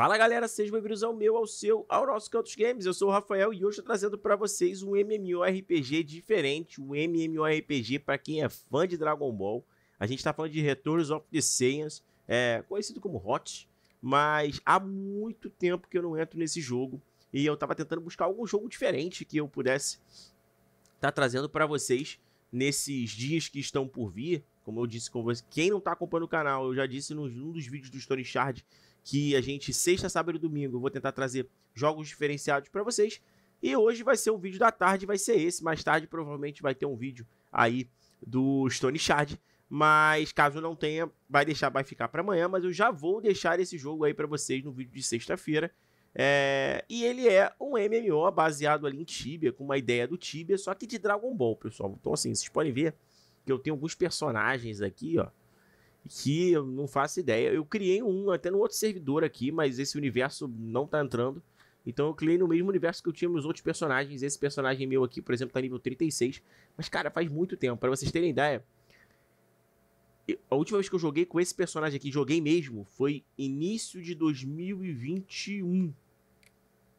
Fala galera, sejam bem-vindos ao meu, ao seu, ao nosso Cantos Games. Eu sou o Rafael e hoje estou trazendo para vocês um MMORPG diferente, um MMORPG para quem é fã de Dragon Ball. A gente está falando de Returns of the Saiyans, é, conhecido como HOT, mas há muito tempo que eu não entro nesse jogo e eu estava tentando buscar algum jogo diferente que eu pudesse estar tá trazendo para vocês nesses dias que estão por vir. Como eu disse com vocês, quem não está acompanhando o canal, eu já disse num dos vídeos do Story Shard que a gente, sexta, sábado e domingo, eu vou tentar trazer jogos diferenciados para vocês. E hoje vai ser o vídeo da tarde, vai ser esse. Mais tarde provavelmente vai ter um vídeo aí do Stone Shard. Mas caso não tenha, vai deixar, vai ficar para amanhã. Mas eu já vou deixar esse jogo aí para vocês no vídeo de sexta-feira. É... E ele é um MMO baseado ali em Tibia, com uma ideia do Tibia, só que de Dragon Ball, pessoal. Então assim, vocês podem ver que eu tenho alguns personagens aqui, ó que eu não faço ideia. Eu criei um até no outro servidor aqui, mas esse universo não tá entrando. Então eu criei no mesmo universo que eu tinha meus outros personagens. Esse personagem meu aqui, por exemplo, tá nível 36. Mas, cara, faz muito tempo. para vocês terem ideia, a última vez que eu joguei com esse personagem aqui, joguei mesmo, foi início de 2021.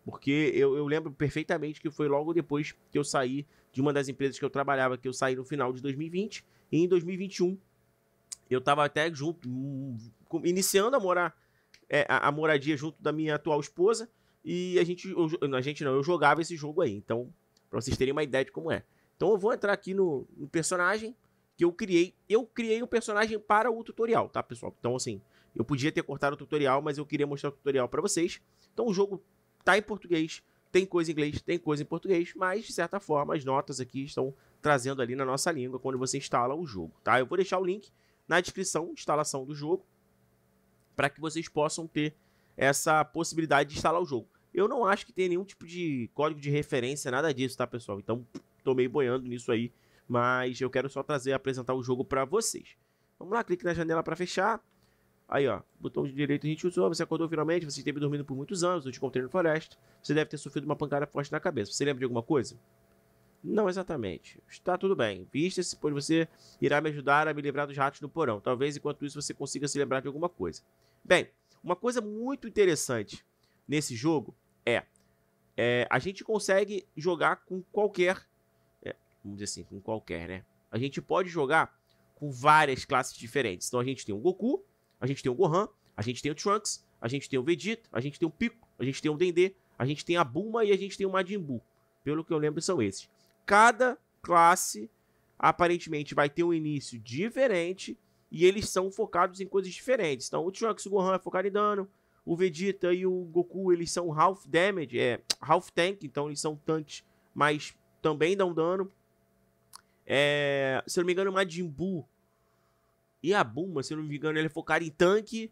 Porque eu, eu, lembro perfeitamente que foi logo depois que eu saí de uma das empresas que eu trabalhava, que eu saí no final de 2020. E em 2021 eu estava até junto, hum, hum, iniciando a morar, é, a, a, moradia junto da minha atual esposa. E a gente, eu, a gente não, eu jogava esse jogo aí. Então, para vocês terem uma ideia de como é. Então, eu vou entrar aqui no, no personagem que eu criei. Eu criei o um personagem para o tutorial, tá, pessoal? Então, assim, eu podia ter cortado o tutorial, mas eu queria mostrar o tutorial para vocês. Então, o jogo tá em português, tem coisa em inglês, tem coisa em português, mas de certa forma as notas aqui estão trazendo ali na nossa língua quando você instala o jogo, tá? Eu vou deixar o link na descrição, instalação do jogo, para que vocês possam ter essa possibilidade de instalar o jogo. Eu não acho que tenha nenhum tipo de código de referência, nada disso, tá, pessoal? Então, tomei meio boiando nisso aí, mas eu quero só trazer, apresentar o jogo para vocês. Vamos lá, clique na janela para fechar. Aí, ó, botão de direito a gente usou, você acordou finalmente, você teve dormindo por muitos anos, eu te encontrei floresta, você deve ter sofrido uma pancada forte na cabeça. Você lembra de alguma coisa? Não exatamente. Está tudo bem. Vista-se, pois você irá me ajudar a me livrar dos ratos no porão. Talvez enquanto isso você consiga se lembrar de alguma coisa. Bem, uma coisa muito interessante nesse jogo é, é a gente consegue jogar com qualquer. É, vamos dizer assim, com qualquer, né? A gente pode jogar com várias classes diferentes. Então a gente tem o Goku, a gente tem o Gohan, a gente tem o Trunks, a gente tem o Vegeta, a gente tem o Pico, a gente tem o Dendê, a gente tem a Bulma e a gente tem o Majin Buu. Pelo que eu lembro, são esses cada classe aparentemente vai ter um início diferente e eles são focados em coisas diferentes. Então, o Trunks, o Gohan é focado em dano, o Vegeta e o Goku, eles são half damage, é half tank, então eles são tanques, mas também dão dano. É, se eu não me engano, o Majin Buu e a Bulma, se eu não me engano, ele é focado em tanque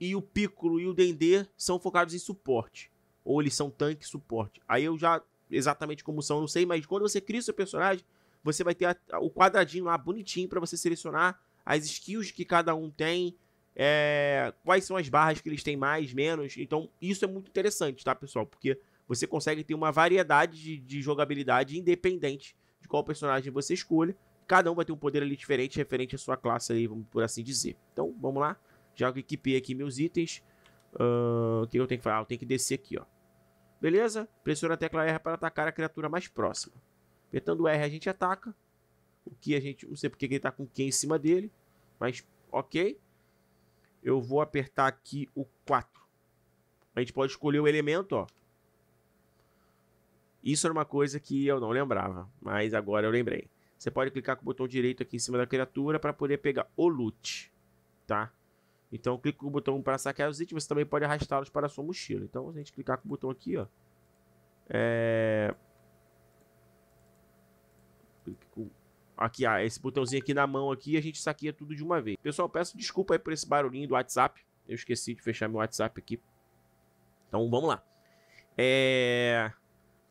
e o Piccolo e o Dendê são focados em suporte. Ou eles são tanque e suporte. Aí eu já exatamente como são, não sei, mas quando você cria o seu personagem, você vai ter a, a, o quadradinho lá bonitinho para você selecionar as skills que cada um tem, é, quais são as barras que eles têm mais, menos. Então, isso é muito interessante, tá, pessoal? Porque você consegue ter uma variedade de, de jogabilidade independente de qual personagem você escolha. Cada um vai ter um poder ali diferente, referente à sua classe aí, vamos por assim dizer. Então, vamos lá. Já equipei aqui meus itens. Uh, o que eu tenho que falar? Ah, eu tenho que descer aqui, ó. Beleza? Pressiona a tecla R para atacar a criatura mais próxima. Apertando R a gente ataca. O que a gente... Não sei porque que ele está com quem em cima dele. Mas ok. Eu vou apertar aqui o 4. A gente pode escolher o elemento, ó. Isso era uma coisa que eu não lembrava, mas agora eu lembrei. Você pode clicar com o botão direito aqui em cima da criatura para poder pegar o loot, tá? Então, clica com o botão para sacar os itens. Você também pode arrastá-los para a sua mochila. Então, a gente clicar com o botão aqui, ó. É... Aqui, ó, ah, esse botãozinho aqui na mão aqui, a gente saqueia tudo de uma vez. Pessoal, peço desculpa aí por esse barulhinho do WhatsApp. Eu esqueci de fechar meu WhatsApp aqui. Então, vamos lá. É...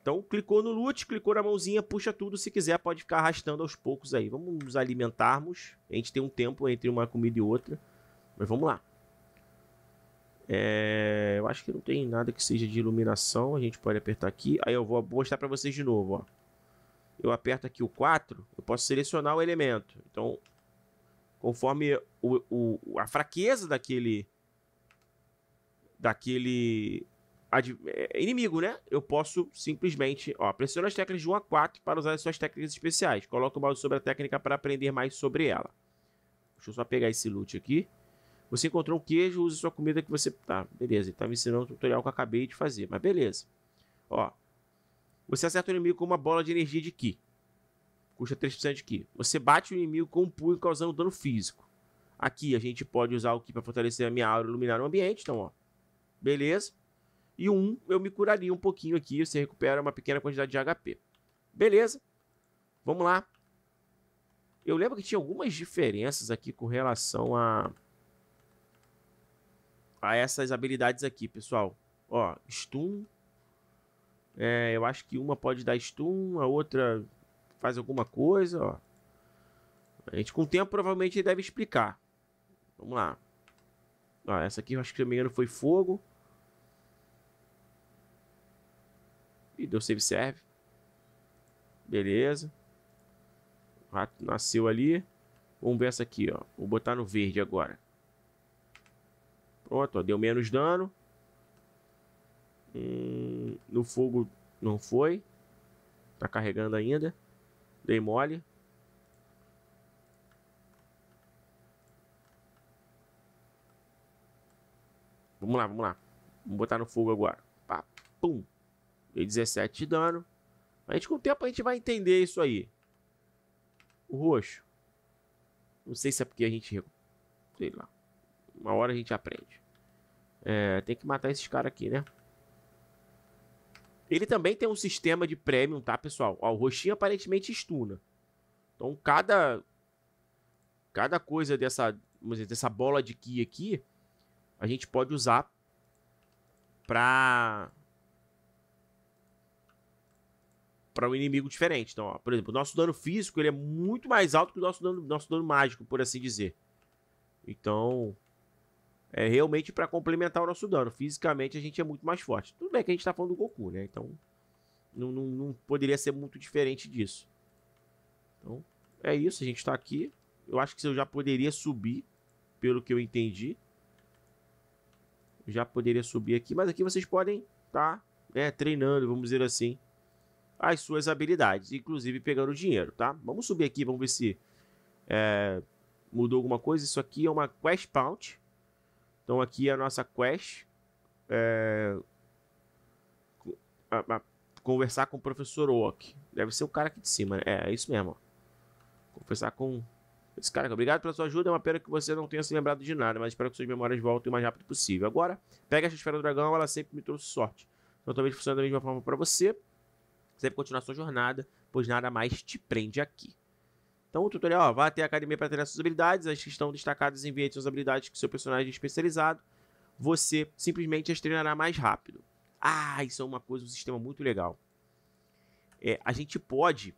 Então, clicou no loot, clicou na mãozinha, puxa tudo. Se quiser, pode ficar arrastando aos poucos aí. Vamos nos alimentarmos. A gente tem um tempo entre uma comida e outra. Mas vamos lá. É, eu acho que não tem nada que seja de iluminação. A gente pode apertar aqui. Aí eu vou mostrar para vocês de novo. Ó. Eu aperto aqui o 4. Eu posso selecionar o elemento. Então, conforme o, o a fraqueza daquele... Daquele é, inimigo, né? Eu posso simplesmente, ó, pressiona as teclas de 1 a 4 para usar as suas técnicas especiais. Coloca o mouse sobre a técnica para aprender mais sobre ela. Deixa eu só pegar esse loot aqui. Você encontrou um queijo, use sua comida que você. Tá, beleza. Ele me ensinando o tutorial que eu acabei de fazer, mas beleza. Ó. Você acerta o inimigo com uma bola de energia de Ki. Custa 3% de Ki. Você bate o inimigo com um punho causando dano físico. Aqui a gente pode usar o Ki para fortalecer a minha aura e iluminar o ambiente. Então, ó. Beleza. E um, eu me curaria um pouquinho aqui. Você recupera uma pequena quantidade de HP. Beleza. Vamos lá. Eu lembro que tinha algumas diferenças aqui com relação a a essas habilidades aqui, pessoal. Ó, stun. É, eu acho que uma pode dar stun, a outra faz alguma coisa, ó. A gente com o tempo provavelmente deve explicar. Vamos lá. Ó, essa aqui eu acho que se não me engano foi fogo. E deu save serve. Beleza. O rato nasceu ali. Vamos ver essa aqui, ó. Vou botar no verde agora. Pronto, ó, deu menos dano. Hum, no fogo não foi. Tá carregando ainda. Dei mole. Vamos lá, vamos lá. Vamos botar no fogo agora. Pá, pum. Dei 17 de dano. A gente, com o tempo, a gente vai entender isso aí. O roxo. Não sei se é porque a gente... Sei lá. Uma hora a gente aprende. É, tem que matar esses caras aqui, né? Ele também tem um sistema de premium, tá, pessoal? Ó, o roxinho aparentemente estuna. Então, cada... Cada coisa dessa, dessa bola de Ki aqui, a gente pode usar pra... Para um inimigo diferente. Então, ó, por exemplo, o nosso dano físico ele é muito mais alto que o nosso dano, nosso dano mágico, por assim dizer. Então, é realmente para complementar o nosso dano. Fisicamente a gente é muito mais forte. Tudo bem que a gente tá falando do Goku, né? Então não, não, não poderia ser muito diferente disso. Então é isso, a gente tá aqui. Eu acho que eu já poderia subir, pelo que eu entendi. já poderia subir aqui, mas aqui vocês podem tá, né, treinando, vamos dizer assim, as suas habilidades, inclusive pegando dinheiro, tá? Vamos subir aqui, vamos ver se é, mudou alguma coisa. Isso aqui é uma quest pound então aqui é a nossa quest é... a, a, conversar com o professor Oak. Deve ser o cara aqui de cima, né? É, é isso mesmo. Conversar com esse cara aqui. Obrigado pela sua ajuda. É uma pena que você não tenha se lembrado de nada, mas espero que suas memórias voltem o mais rápido possível. Agora, pega essa esfera do dragão, ela sempre me trouxe sorte. Então talvez funcione da mesma forma para você. Sempre continuar sua jornada, pois nada mais te prende aqui. Então o tutorial ó, vai até a academia para treinar suas habilidades, as que estão destacadas em enviem suas habilidades que seu personagem é especializado, você simplesmente as treinará mais rápido. Ah, isso é uma coisa, um sistema muito legal. É, a gente pode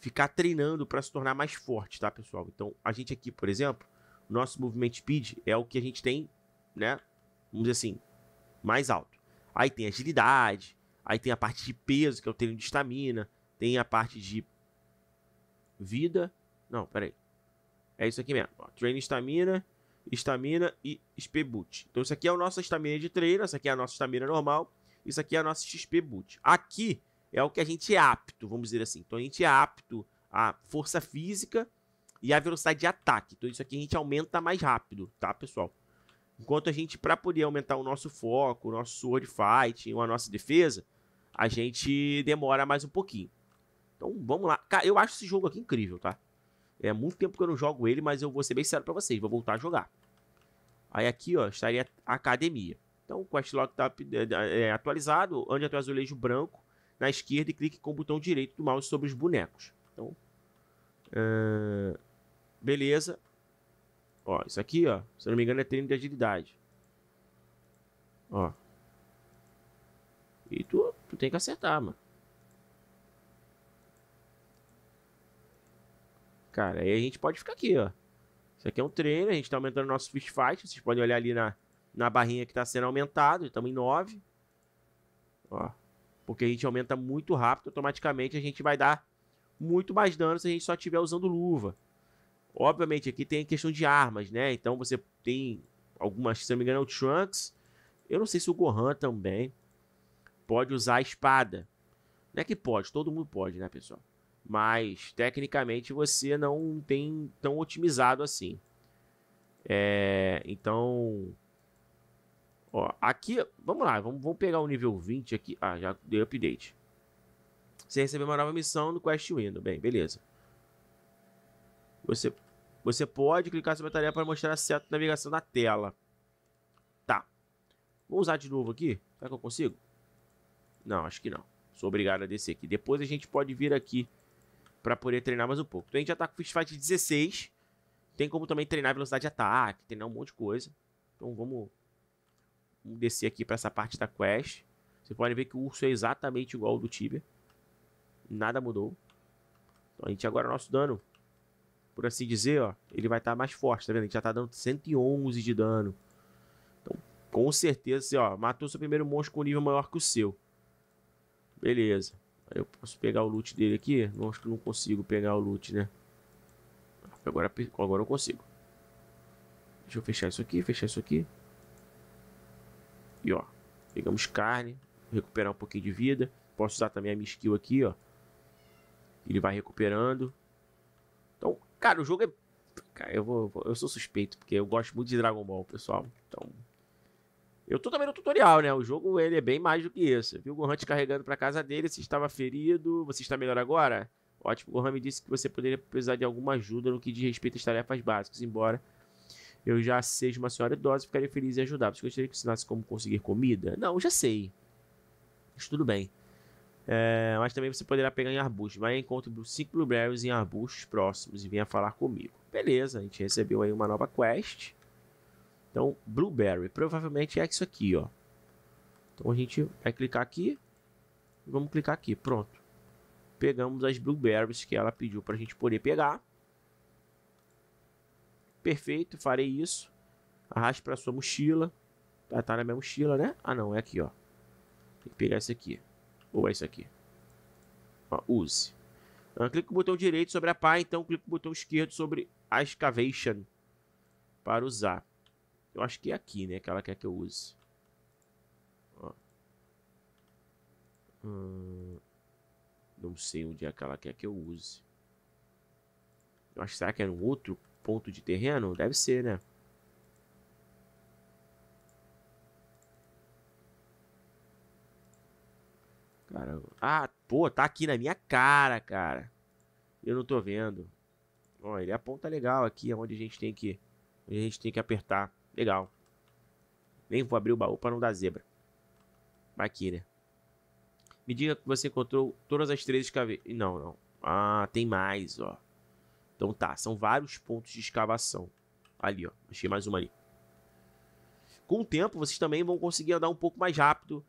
ficar treinando para se tornar mais forte, tá, pessoal? Então, a gente aqui, por exemplo, nosso movimento speed é o que a gente tem, né? Vamos dizer assim, mais alto. Aí tem agilidade, aí tem a parte de peso, que é o treino de estamina, tem a parte de vida não, peraí. É isso aqui mesmo. Ó, train estamina, estamina e XP boot. Então isso aqui é a nossa estamina de treino, essa aqui é a nossa estamina normal, isso aqui é a nossa XP boot. Aqui é o que a gente é apto, vamos dizer assim. Então a gente é apto à força física e à velocidade de ataque. Então isso aqui a gente aumenta mais rápido, tá, pessoal? Enquanto a gente, para poder aumentar o nosso foco, o nosso sword fight, a nossa defesa, a gente demora mais um pouquinho. Então vamos lá. Cara, eu acho esse jogo aqui incrível, tá? É muito tempo que eu não jogo ele, mas eu vou ser bem sério pra vocês, vou voltar a jogar. Aí aqui, ó, estaria a academia. Então o Questlog tá é, é, atualizado, ande até o azulejo branco na esquerda e clique com o botão direito do mouse sobre os bonecos. Então, uh, beleza. Ó, isso aqui, ó, se eu não me engano é treino de agilidade. Ó. E tu, tu tem que acertar, mano. cara. aí a gente pode ficar aqui, ó. Isso aqui é um treino, a gente tá aumentando o nosso fist fight. Vocês podem olhar ali na, na barrinha que tá sendo aumentado. Estamos em 9. Ó. Porque a gente aumenta muito rápido, automaticamente a gente vai dar muito mais dano se a gente só estiver usando luva. Obviamente, aqui tem a questão de armas, né? Então você tem algumas, se não me engano, é o Trunks. Eu não sei se o Gohan também pode usar a espada. Não é que pode, todo mundo pode, né, pessoal? mas tecnicamente você não tem tão otimizado assim. É, então, ó, aqui, vamos lá, vamos, vamos pegar o nível 20 aqui. Ah, já deu update. Você recebeu uma nova missão no Quest Window. Bem, beleza. Você, você pode clicar sobre a tarefa para mostrar a seta de navegação na tela. Tá. Vou usar de novo aqui. Será que eu consigo? Não, acho que não. Sou obrigado a descer aqui. Depois a gente pode vir aqui para poder treinar mais um pouco. Então a gente já tá com Fist Fight 16. Tem como também treinar velocidade de ataque, treinar um monte de coisa. Então vamos, vamos descer aqui para essa parte da quest. Vocês podem ver que o urso é exatamente igual ao do Tibia. Nada mudou. Então a gente agora, nosso dano, por assim dizer, ó, ele vai estar tá mais forte, tá vendo? A gente já tá dando 111 de dano. Então, com certeza, assim, ó, matou seu primeiro monstro com nível maior que o seu. Beleza eu posso pegar o loot dele aqui? Não, acho que não consigo pegar o loot, né? Agora, agora eu consigo. Deixa eu fechar isso aqui, fechar isso aqui. E ó, pegamos carne, recuperar um pouquinho de vida. Posso usar também a minha skill aqui, ó. Ele vai recuperando. Então, cara, o jogo é... Cara, eu, vou, eu sou suspeito, porque eu gosto muito de Dragon Ball, pessoal. Então, eu tô também no tutorial, né? O jogo ele é bem mais do que isso. Viu o Gohan te carregando pra casa dele, Você estava ferido, você está melhor agora? Ótimo, Gohan me disse que você poderia precisar de alguma ajuda no que diz respeito às tarefas básicas, embora eu já seja uma senhora idosa ficaria feliz em ajudar. Você gostaria que ensinasse como conseguir comida? Não, já sei. Mas tudo bem. É, mas também você poderá pegar em arbustos. Vai e encontre cinco blueberries em arbustos próximos e venha falar comigo. Beleza, a gente recebeu aí uma nova quest. Então, Blueberry, provavelmente é isso aqui, ó. Então a gente vai clicar aqui, vamos clicar aqui, pronto. Pegamos as Blueberries que ela pediu para a gente poder pegar. Perfeito, farei isso. Arraste para sua mochila. Ah, tá na minha mochila, né? Ah, não, é aqui, ó. Tem que pegar esse aqui. Ou é isso aqui. Ó, use. Então, clique com o botão direito sobre a pá, então clique com o botão esquerdo sobre a excavation para usar. Eu acho que é aqui, né? Que ela quer que eu use. Ó. Hum, não sei onde é que ela quer que eu use. Eu acho que será que era é um outro ponto de terreno? Deve ser, né? Cara, ah, pô, tá aqui na minha cara, cara. Eu não tô vendo. Ó, ele aponta legal aqui, é onde a gente tem que, a gente tem que apertar. Legal. Nem vou abrir o baú para não dar zebra. Aqui, né? Me diga que você encontrou todas as três escavetas. Não, não. Ah, tem mais, ó. Então tá, são vários pontos de escavação. Ali, ó. Achei mais uma ali. Com o tempo, vocês também vão conseguir andar um pouco mais rápido.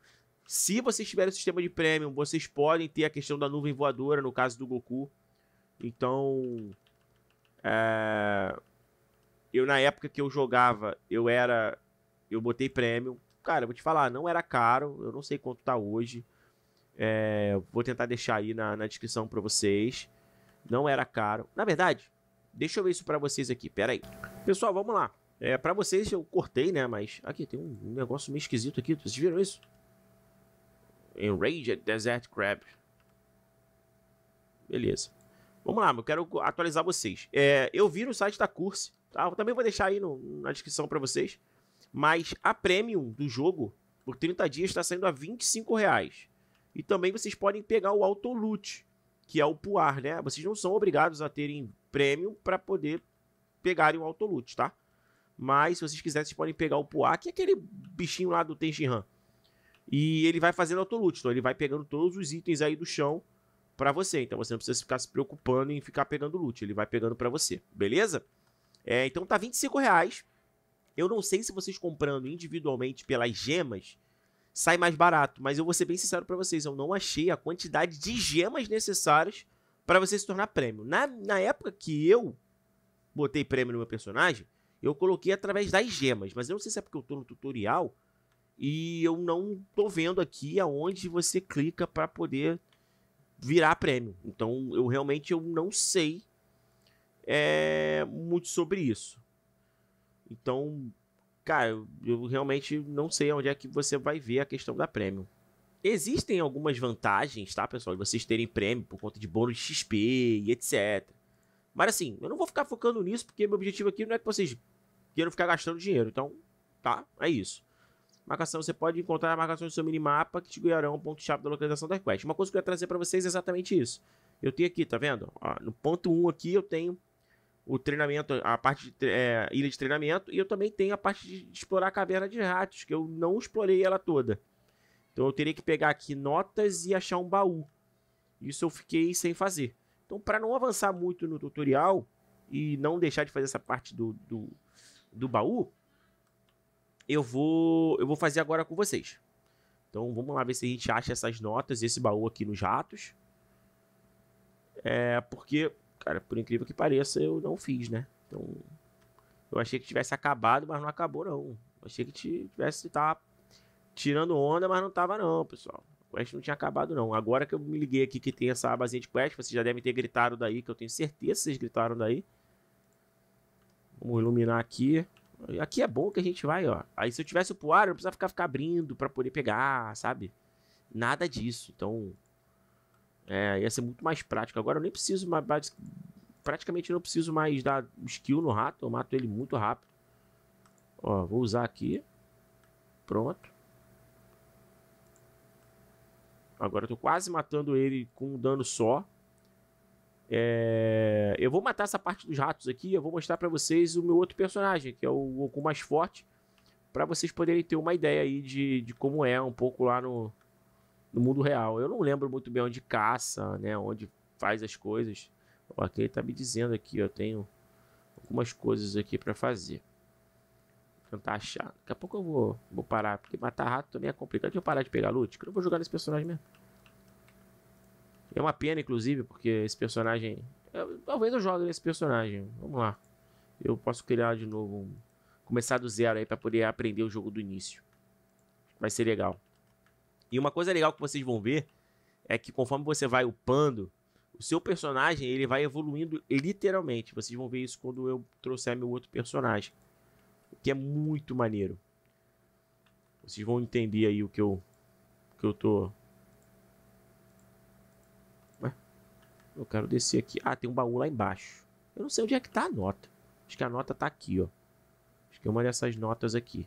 Se vocês tiverem o sistema de Premium, vocês podem ter a questão da nuvem voadora, no caso do Goku. Então... É eu, na época que eu jogava, eu era. Eu botei prêmio. Cara, vou te falar, não era caro. Eu não sei quanto tá hoje. É, vou tentar deixar aí na, na descrição para vocês. Não era caro. Na verdade, deixa eu ver isso para vocês aqui. Pera aí. Pessoal, vamos lá. É, para vocês eu cortei, né? Mas aqui tem um, um negócio meio esquisito aqui. Vocês viram isso? Enraged Desert Crab. Beleza. Vamos lá, eu quero atualizar vocês. É, eu vi no site da Curse ah, também vou deixar aí no, na descrição para vocês. Mas a premium do jogo, por 30 dias, está saindo a 25 reais. E também vocês podem pegar o loot que é o Puar, né? Vocês não são obrigados a terem premium para poder pegarem o loot tá? Mas se vocês quiserem, vocês podem pegar o Puar, que é aquele bichinho lá do Tenshinhan. E ele vai fazendo loot então ele vai pegando todos os itens aí do chão para você. Então você não precisa ficar se preocupando em ficar pegando loot, ele vai pegando para você, beleza? É, então tá 25 reais. Eu não sei se vocês comprando individualmente pelas gemas sai mais barato, mas eu vou ser bem sincero para vocês, eu não achei a quantidade de gemas necessárias para você se tornar prêmio. Na, na época que eu botei prêmio no meu personagem, eu coloquei através das gemas, mas eu não sei se é porque eu tô no tutorial e eu não tô vendo aqui aonde você clica para poder virar prêmio. Então, eu realmente eu não sei é muito sobre isso. Então, cara, eu realmente não sei onde é que você vai ver a questão da Premium. Existem algumas vantagens, tá, pessoal, de vocês terem prêmio por conta de bônus de XP e etc. Mas assim, eu não vou ficar focando nisso porque meu objetivo aqui não é que vocês queiram ficar gastando dinheiro. Então, tá, é isso. Marcação, você pode encontrar a marcação do seu minimapa que te guiarão ao ponto-chave da localização da quest. Uma coisa que eu ia trazer para vocês é exatamente isso. Eu tenho aqui, tá vendo? Ó, no ponto 1 aqui eu tenho o treinamento, a parte de, é, ilha de treinamento, e eu também tenho a parte de, explorar a caverna de ratos, que eu não explorei ela toda. Então eu teria que pegar aqui notas e achar um baú. Isso eu fiquei sem fazer. Então, para não avançar muito no tutorial e não deixar de fazer essa parte do, do, do baú, eu vou, eu vou fazer agora com vocês. Então vamos lá ver se a gente acha essas notas, esse baú aqui nos ratos. É, porque Cara, por incrível que pareça, eu não fiz, né? Então, eu achei que tivesse acabado, mas não acabou, não. Eu achei que tivesse tava tá tirando onda, mas não tava, não, pessoal. O quest não tinha acabado, não. Agora que eu me liguei aqui que tem essa abazinha de quest, vocês já devem ter gritado daí, que eu tenho certeza que vocês gritaram daí. Vamos iluminar aqui. Aqui é bom que a gente vai, ó. Aí se eu tivesse o poar, eu não precisava ficar, ficar abrindo para poder pegar, sabe? Nada disso. Então, é, ia ser muito mais prático. Agora eu nem preciso mais. Praticamente não preciso mais dar skill no rato. Eu mato ele muito rápido. Ó, vou usar aqui. Pronto. Agora eu tô quase matando ele com um dano só. É... Eu vou matar essa parte dos ratos aqui. Eu vou mostrar para vocês o meu outro personagem, que é o Goku mais forte. para vocês poderem ter uma ideia aí de, de como é um pouco lá no, no mundo real. Eu não lembro muito bem onde caça, né? Onde faz as coisas. Aqui ele tá me dizendo aqui, eu tenho algumas coisas aqui para fazer. Vou tentar achar. Daqui a pouco eu vou, vou parar, porque matar rato também é complicado. Deixa eu parar de pegar loot, que eu não vou jogar nesse personagem mesmo. É uma pena, inclusive, porque esse personagem... Eu, talvez eu jogue nesse personagem. Vamos lá. Eu posso criar de novo um... Começar do zero aí para poder aprender o jogo do início. Vai ser legal. E uma coisa legal que vocês vão ver é que conforme você vai upando, o seu personagem ele vai evoluindo literalmente. Vocês vão ver isso quando eu trouxer meu outro personagem, o que é muito maneiro. Vocês vão entender aí o que eu o que eu tô Ué? Eu quero descer aqui. Ah, tem um baú lá embaixo. Eu não sei onde é que tá a nota. Acho que a nota tá aqui, ó. Acho que é uma dessas notas aqui.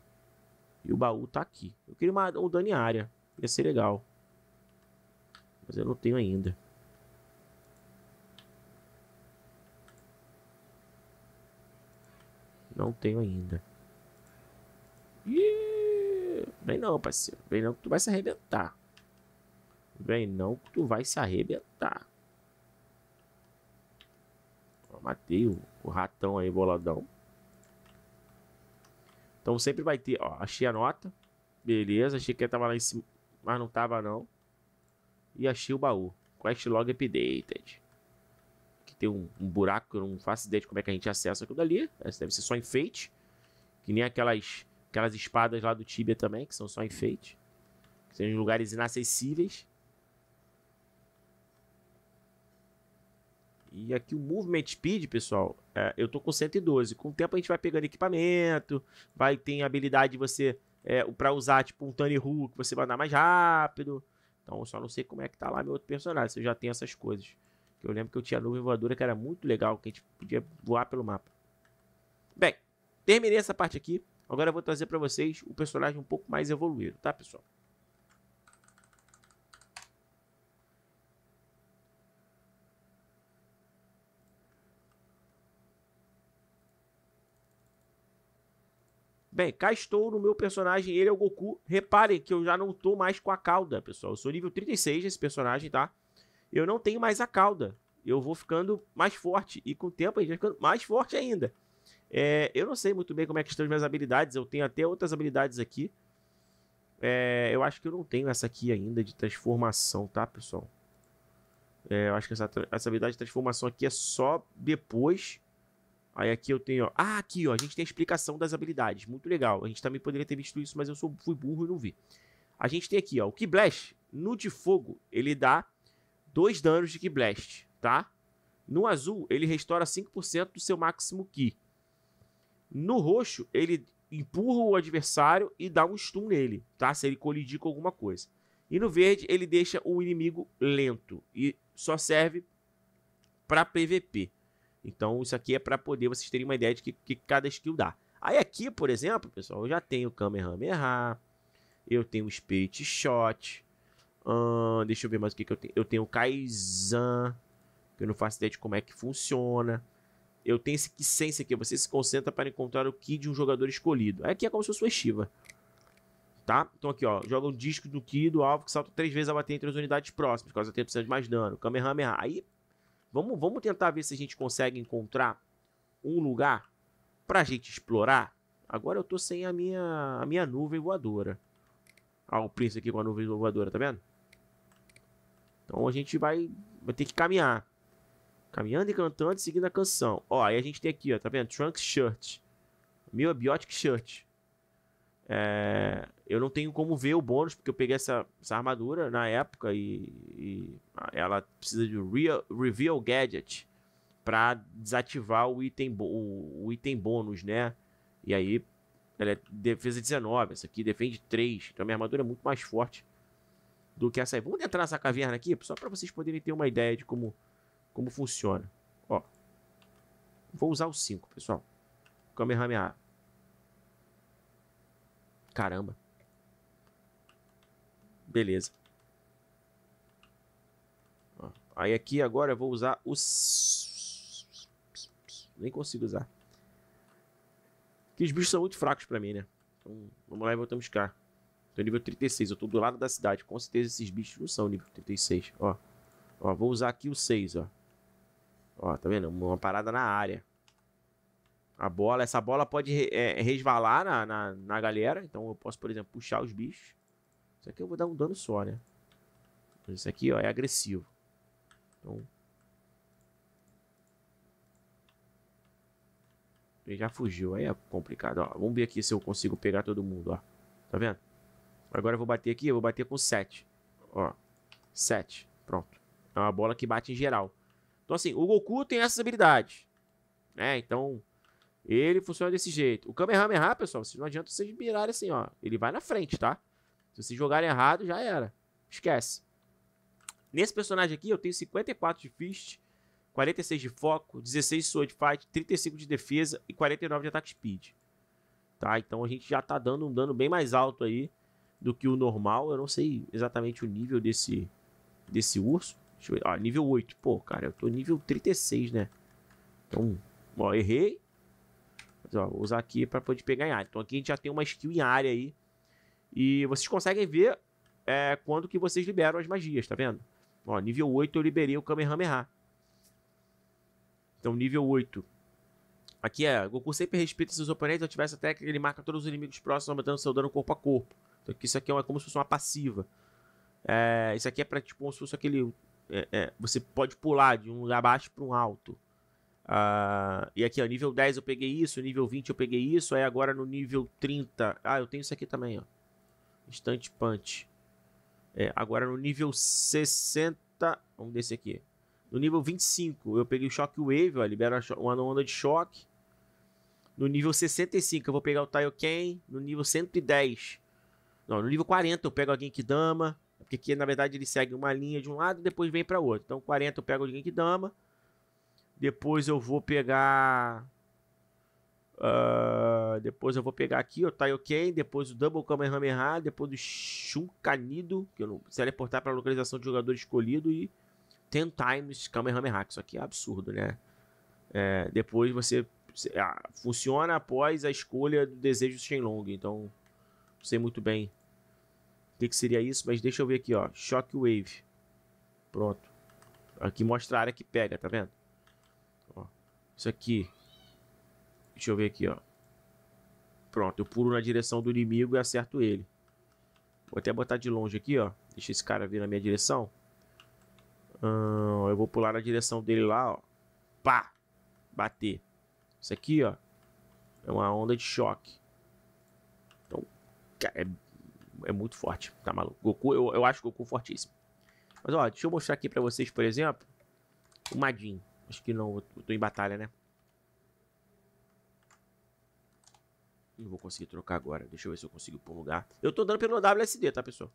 E o baú tá aqui. Eu queria uma, um dano área. Ia ser legal. Mas eu não tenho ainda. Não tenho ainda. Yeah. Vem não, parceiro. Vem não que tu vai se arrebentar. Vem não que tu vai se arrebentar. matei o, o ratão aí, boladão. Então sempre vai ter... Ó, achei a nota. Beleza, achei que ia tava lá em cima mas não tava não. E achei o baú. log Updated. Que tem um, um buraco que eu não faço ideia de como é que a gente acessa aquilo dali. Essa deve ser só enfeite. Que nem aquelas, aquelas espadas lá do Tibia também, que são só enfeite. Que são em lugares inacessíveis. E aqui o Movement Speed, pessoal, é, eu tô com 112. Com o tempo a gente vai pegando equipamento, vai tem habilidade de você é, para usar tipo um Tony Hulk, você vai andar mais rápido. Então eu só não sei como é que tá lá meu outro personagem, se eu já tenho essas coisas. Eu lembro que eu tinha a nuvem voadora que era muito legal, que a gente podia voar pelo mapa. Bem, terminei essa parte aqui. Agora eu vou trazer para vocês o personagem um pouco mais evoluído, tá, pessoal? Bem, cá estou no meu personagem, ele é o Goku. Reparem que eu já não tô mais com a cauda, pessoal. Eu sou nível 36 nesse personagem, tá? Eu não tenho mais a cauda. Eu vou ficando mais forte. E com o tempo a gente vai ficando mais forte ainda. É, eu não sei muito bem como é que estão as minhas habilidades. Eu tenho até outras habilidades aqui. É, eu acho que eu não tenho essa aqui ainda de transformação, tá, pessoal? É, eu acho que essa, essa habilidade de transformação aqui é só depois Aí aqui eu tenho, ó, ah, aqui, ó, a gente tem a explicação das habilidades, muito legal. A gente também poderia ter visto isso, mas eu sou, fui burro e não vi. A gente tem aqui, ó, o Keyblast, no de fogo, ele dá dois danos de Keyblast, tá? No azul, ele restaura 5% do seu máximo Ki. No roxo, ele empurra o adversário e dá um stun nele, tá? Se ele colidir com alguma coisa. E no verde, ele deixa o inimigo lento e só serve para PVP. Então, isso aqui é para poder vocês terem uma ideia de que, que cada skill dá. Aí aqui, por exemplo, pessoal, eu já tenho Kamehameha, eu tenho Spirit Shot, hum, deixa eu ver mais o que, que eu tenho. Eu tenho Kaizan, que eu não faço ideia de como é que funciona. Eu tenho esse Kissense aqui, você se concentra para encontrar o Ki de um jogador escolhido. Aqui é como se fosse uma estiva tá? Então aqui, ó, joga um disco do Ki do alvo que salta três vezes a bater entre as unidades próximas, causa eu tenha de mais dano. Kamehameha. Aí Vamos, vamos tentar ver se a gente consegue encontrar um lugar pra gente explorar. Agora eu tô sem a minha, a minha nuvem voadora. Ah, o príncipe aqui com a nuvem voadora, tá vendo? Então a gente vai, vai ter que caminhar. Caminhando e cantando, seguindo a canção. Ó, aí a gente tem aqui, ó, tá vendo? Trunk Shirt. Meu é Biotic Shirt. É... Eu não tenho como ver o bônus, porque eu peguei essa, essa armadura na época e, e ela precisa de Real, Reveal Gadget para desativar o item, o, o, item bônus, né? E aí, ela é defesa 19, essa aqui defende 3. Então, a minha armadura é muito mais forte do que essa aí. Vamos entrar nessa caverna aqui, só para vocês poderem ter uma ideia de como, como funciona. Ó, vou usar o 5, pessoal. Kamehameha. Caramba. Beleza. aí aqui agora eu vou usar os... Nem consigo usar. Que os bichos são muito fracos pra mim, né? Então, vamos lá e voltamos cá. Tô nível 36, eu tô do lado da cidade. Com certeza esses bichos não são nível 36, ó. Ó, vou usar aqui o 6, ó. Ó, tá vendo? Uma parada na área. A bola, essa bola pode é, resvalar na, na, na galera. Então eu posso, por exemplo, puxar os bichos. Isso aqui eu vou dar um dano só, né? Isso aqui, ó, é agressivo. Então... Ele já fugiu, aí é complicado, ó. Vamos ver aqui se eu consigo pegar todo mundo, ó. Tá vendo? Agora eu vou bater aqui, eu vou bater com 7. Ó, 7. Pronto. É uma bola que bate em geral. Então assim, o Goku tem essas habilidades. Né? Então, ele funciona desse jeito. O Kamehameha, pessoal, não adianta vocês mirarem assim, ó. Ele vai na frente, tá? Se vocês jogarem errado, já era. Esquece. Nesse personagem aqui, eu tenho 54 de fist, 46 de foco, 16 de sword fight, 35 de defesa e 49 de ataque speed. Tá? Então a gente já tá dando um dano bem mais alto aí do que o normal. Eu não sei exatamente o nível desse, desse urso. Deixa eu ver. Ah, nível 8. Pô, cara, eu tô nível 36, né? Então, ó, errei. Mas, ó, vou usar aqui pra poder pegar em área. Então aqui a gente já tem uma skill em área aí e vocês conseguem ver é, quando que vocês liberam as magias, tá vendo? Ó, nível 8 eu liberei o Kamehameha. Então, nível 8. Aqui é, Goku sempre respeita seus oponentes, eu ativar essa técnica, ele marca todos os inimigos próximos, aumentando seu dano corpo a corpo. Então, isso aqui é como se fosse uma passiva. É, isso aqui é para tipo, como se fosse aquele... É, é, você pode pular de um lugar baixo para um alto. Ah, e aqui, ó, nível 10 eu peguei isso, nível 20 eu peguei isso, aí agora no nível 30... Ah, eu tenho isso aqui também, ó. Instante Punch. É, agora no nível 60. Vamos descer aqui. No nível 25, eu peguei o wave ó, libera uma onda de choque. No nível 65, eu vou pegar o Taioken. No nível 110. Não, no nível 40, eu pego a Genkidama. Porque aqui, na verdade, ele segue uma linha de um lado e depois vem para outro. Então, 40 eu pego o Genkidama. Depois eu vou pegar Uh, depois eu vou pegar aqui tá o Taioken, depois o Double Kamehameha, depois o Shunkanido, que eu não se reportar para a localização do jogador escolhido e Ten Times Kamehameha, que isso aqui é absurdo, né? É, depois você ah, funciona após a escolha do desejo do Shenlong, então não sei muito bem o que, que seria isso, mas deixa eu ver aqui, ó, Shockwave. Pronto. Aqui mostra a área que pega, tá vendo? Ó, isso aqui, Deixa eu ver aqui, ó. Pronto, eu pulo na direção do inimigo e acerto ele. Vou até botar de longe aqui, ó. Deixa esse cara vir na minha direção. Hum, eu vou pular na direção dele lá, ó. Pá! Bater. Isso aqui, ó. É uma onda de choque. Então, cara, é, é muito forte. Tá maluco? Goku, eu, eu acho Goku fortíssimo. Mas, ó, deixa eu mostrar aqui pra vocês, por exemplo. O Madin. Acho que não, eu tô em batalha, né? Não vou conseguir trocar agora. Deixa eu ver se eu consigo por lugar. Eu tô dando pelo WSD, tá, pessoal?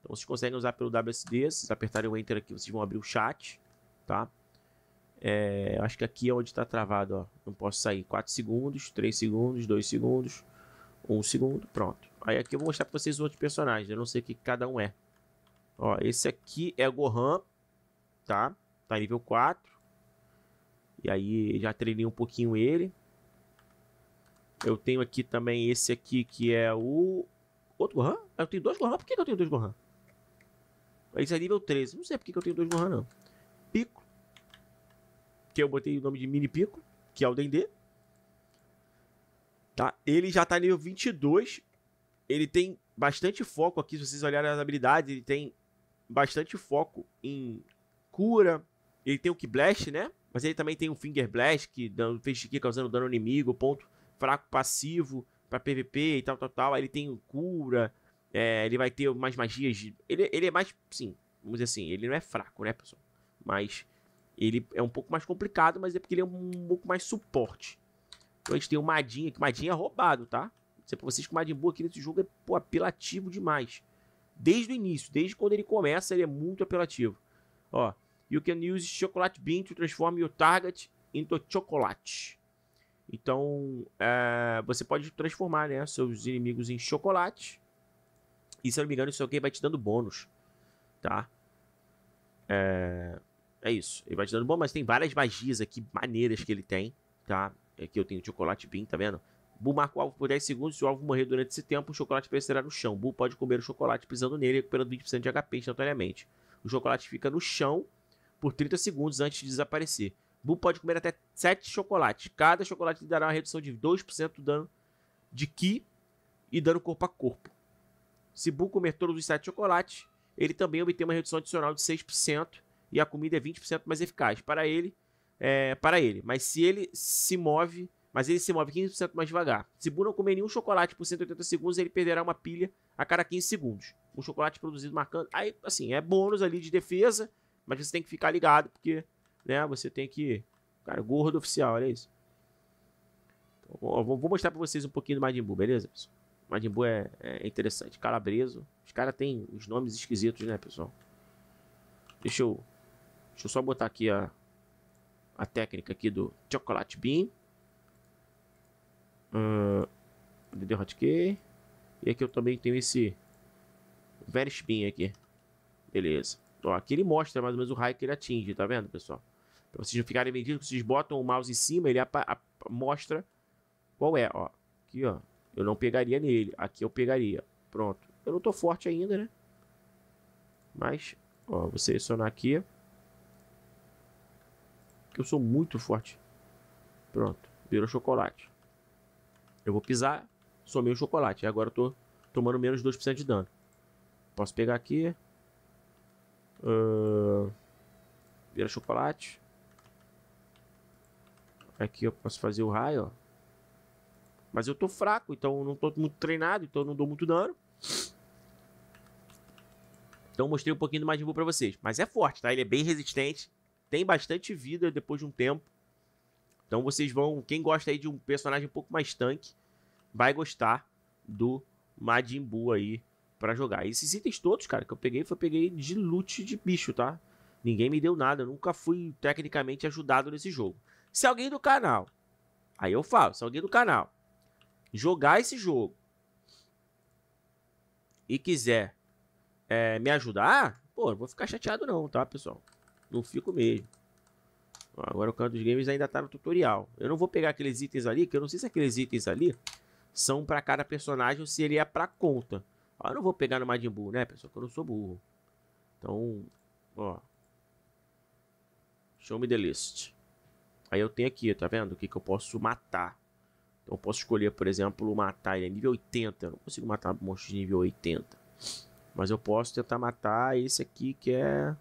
Então vocês conseguem usar pelo WSD. Se apertarem o Enter aqui, vocês vão abrir o chat, tá? É, acho que aqui é onde tá travado, ó. Não posso sair. 4 segundos, 3 segundos, 2 segundos, 1 segundo, pronto. Aí aqui eu vou mostrar pra vocês os outros personagens. Eu não sei o que cada um é. Ó, esse aqui é Gohan, tá? Tá nível 4. E aí já treinei um pouquinho ele. Eu tenho aqui também esse aqui que é o. Outro Gohan? Ah, eu tenho dois Gohan. Por que, eu tenho dois Gohan? Esse é nível 13. Não sei por que, eu tenho dois Gohan, não. Pico. Que eu botei o nome de Mini Pico. Que é o Dendê. Tá? Ele já tá nível 22. Ele tem bastante foco aqui. Se vocês olharem as habilidades, ele tem bastante foco em cura. Ele tem o Ki Blast, né? Mas ele também tem o Finger Blast, que fez que causando dano ao inimigo, ponto fraco passivo para PVP e tal, tal, tal. Aí ele tem cura, é, ele vai ter mais magias. De... Ele, ele é mais, sim, vamos dizer assim, ele não é fraco, né, pessoal? Mas ele é um pouco mais complicado, mas é porque ele é um, um pouco mais suporte. Então a gente tem o Madinha, que Madinha é roubado, tá? Sei pra vocês que o Majin Buu aqui nesse jogo é pô, apelativo demais. Desde o início, desde quando ele começa, ele é muito apelativo. Ó, you can use chocolate bean to transform your target into chocolate. Então, é, você pode transformar né, seus inimigos em chocolate. E se eu não me engano, isso aqui vai te dando bônus. Tá? É, é isso. Ele vai te dando bônus, mas tem várias magias aqui, maneiras que ele tem. Tá? Aqui eu tenho chocolate pin, tá vendo? Bull marca o alvo por 10 segundos. Se o alvo morrer durante esse tempo, o chocolate perecerá no chão. Bull pode comer o chocolate pisando nele, recuperando 20% de HP instantaneamente. O chocolate fica no chão por 30 segundos antes de desaparecer. Bu pode comer até 7 chocolates. Cada chocolate lhe dará uma redução de 2% do dano de Ki e dano corpo a corpo. Se Bu comer todos os 7 chocolates, ele também obtém uma redução adicional de 6% e a comida é 20% mais eficaz para ele, é, para ele. Mas se ele se move, mas ele se move 15% mais devagar. Se Bu não comer nenhum chocolate por 180 segundos, ele perderá uma pilha a cada 15 segundos. Um chocolate produzido marcando, aí assim, é bônus ali de defesa, mas você tem que ficar ligado porque né? Você tem que. Cara, gordo oficial, olha isso. Então, vou, vou mostrar pra vocês um pouquinho do Majin Buu, beleza, pessoal? Majin Buu é, é interessante. Calabreso. Os caras têm os nomes esquisitos, né, pessoal? Deixa eu. Deixa eu só botar aqui a, a técnica aqui do Chocolate Bean. Uh, DD Hotkey. E aqui eu também tenho esse spin aqui. Beleza. Então aqui ele mostra mais ou menos o raio que ele atinge, tá vendo, pessoal? Para vocês não ficarem medindo, vocês botam o mouse em cima, ele mostra qual é, ó. Aqui, ó. Eu não pegaria nele. Aqui eu pegaria. Pronto. Eu não tô forte ainda, né? Mas, ó, vou selecionar aqui. eu sou muito forte. Pronto. Virou chocolate. Eu vou pisar, somei o chocolate. Agora eu tô tomando menos 2% de dano. Posso pegar aqui. Uh, vira chocolate. Aqui é eu posso fazer o raio, ó. Mas eu tô fraco, então eu não tô muito treinado, então eu não dou muito dano. Então mostrei um pouquinho do Majin Buu pra vocês. Mas é forte, tá? Ele é bem resistente. Tem bastante vida depois de um tempo. Então vocês vão... Quem gosta aí de um personagem um pouco mais tanque, vai gostar do Majin Buu aí para jogar. E esses itens todos, cara, que eu peguei, foi peguei de loot de bicho, tá? Ninguém me deu nada, eu nunca fui tecnicamente ajudado nesse jogo. Se alguém do canal, aí eu falo, se alguém do canal jogar esse jogo e quiser é, me ajudar, pô, não vou ficar chateado não, tá, pessoal? Não fico mesmo. Agora o canto dos games ainda tá no tutorial. Eu não vou pegar aqueles itens ali, que eu não sei se aqueles itens ali são para cada personagem ou se ele é para conta. Ó, eu não vou pegar no Majin Buu, né, pessoal? Que eu não sou burro. Então, ó. Show me the list. Aí eu tenho aqui, tá vendo? O que, que eu posso matar. Então eu posso escolher, por exemplo, matar ele é nível 80. Eu não consigo matar monstros de nível 80. Mas eu posso tentar matar esse aqui que é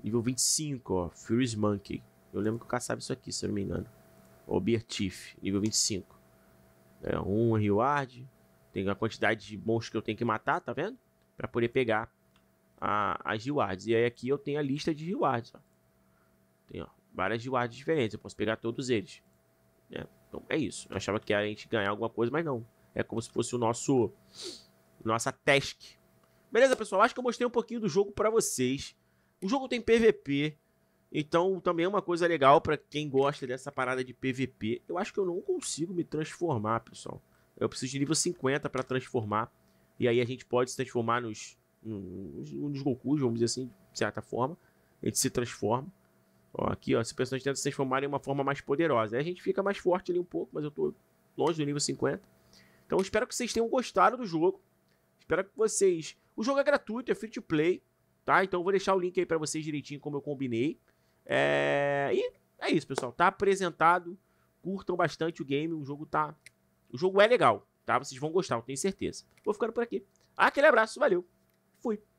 nível 25, ó. Furious Monkey. Eu lembro que eu caçava isso aqui, se eu não me engano. O Beartiff, nível 25. É, um reward. Tem a quantidade de monstros que eu tenho que matar, tá vendo? Pra poder pegar a, as rewards. E aí aqui eu tenho a lista de rewards, ó. Tem, ó várias guardas diferentes. Eu posso pegar todos eles. Né? Então é isso. Eu achava que a gente ganhar alguma coisa, mas não. É como se fosse o nosso. Nossa task. Beleza, pessoal? Acho que eu mostrei um pouquinho do jogo para vocês. O jogo tem PVP. Então também é uma coisa legal para quem gosta dessa parada de PVP. Eu acho que eu não consigo me transformar, pessoal. Eu preciso de nível 50 para transformar. E aí a gente pode se transformar nos, nos, nos Gokus, vamos dizer assim, de certa forma. A gente se transforma. Ó, aqui, ó, esse personagem tenta se transformar em uma forma mais poderosa. Aí a gente fica mais forte ali um pouco, mas eu tô longe do nível 50. Então espero que vocês tenham gostado do jogo. Espero que vocês... O jogo é gratuito, é free to play, tá? Então eu vou deixar o link aí pra vocês direitinho, como eu combinei. É... E é isso, pessoal. Tá apresentado. Curtam bastante o game. O jogo tá... O jogo é legal, tá? Vocês vão gostar, eu tenho certeza. Vou ficando por aqui. Aquele abraço, valeu. Fui.